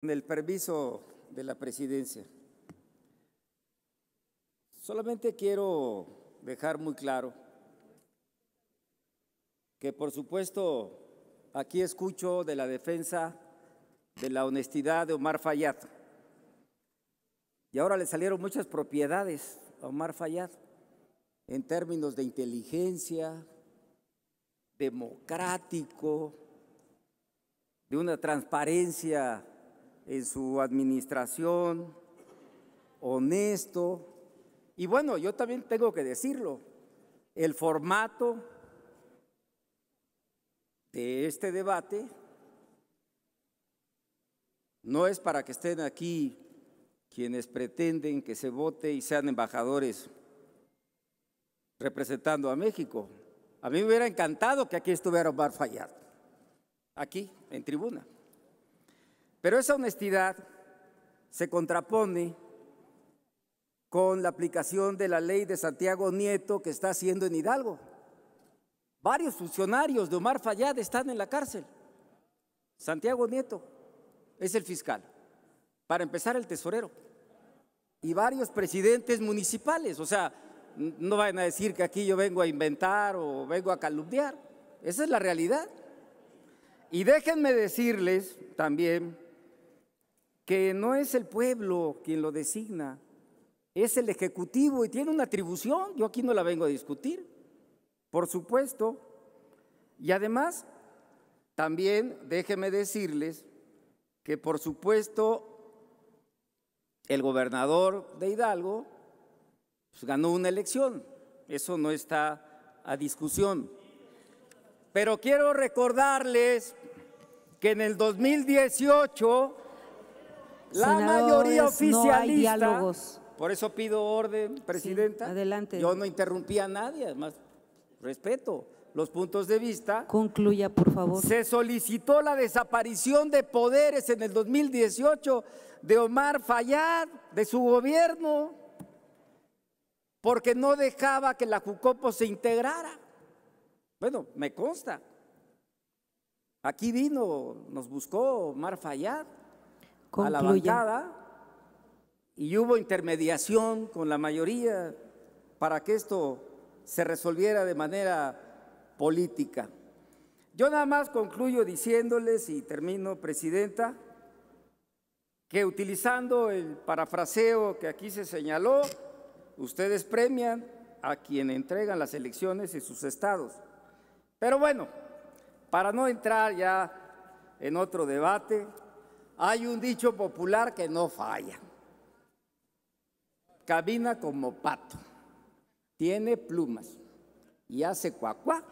Con el permiso de la presidencia, solamente quiero dejar muy claro que por supuesto aquí escucho de la defensa de la honestidad de Omar Fayad. Y ahora le salieron muchas propiedades a Omar Fayad en términos de inteligencia, democrático, de una transparencia en su administración, honesto. Y bueno, yo también tengo que decirlo, el formato de este debate no es para que estén aquí quienes pretenden que se vote y sean embajadores representando a México. A mí me hubiera encantado que aquí estuviera Omar Fayad, aquí en tribuna. Pero esa honestidad se contrapone con la aplicación de la ley de Santiago Nieto que está haciendo en Hidalgo. Varios funcionarios de Omar Fayad están en la cárcel. Santiago Nieto es el fiscal. Para empezar, el tesorero. Y varios presidentes municipales. O sea, no van a decir que aquí yo vengo a inventar o vengo a calumniar. Esa es la realidad. Y déjenme decirles también que no es el pueblo quien lo designa, es el Ejecutivo y tiene una atribución, yo aquí no la vengo a discutir, por supuesto. Y además, también déjeme decirles que por supuesto el gobernador de Hidalgo pues, ganó una elección, eso no está a discusión. Pero quiero recordarles que en el 2018 la mayoría oficialista. Por eso pido orden, presidenta. adelante. Yo no interrumpí a nadie, además, respeto los puntos de vista. Concluya, por favor. Se solicitó la desaparición de poderes en el 2018 de Omar Fayad, de su gobierno, porque no dejaba que la Jucopo se integrara. Bueno, me consta. Aquí vino, nos buscó Omar Fayad a la bancada y hubo intermediación con la mayoría para que esto se resolviera de manera política. Yo nada más concluyo diciéndoles y termino, Presidenta, que utilizando el parafraseo que aquí se señaló, ustedes premian a quien entregan las elecciones y sus estados. Pero bueno, para no entrar ya en otro debate, hay un dicho popular que no falla. cabina como pato, tiene plumas y hace cuacuá,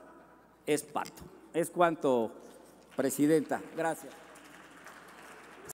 es pato. Es cuanto, Presidenta. Gracias.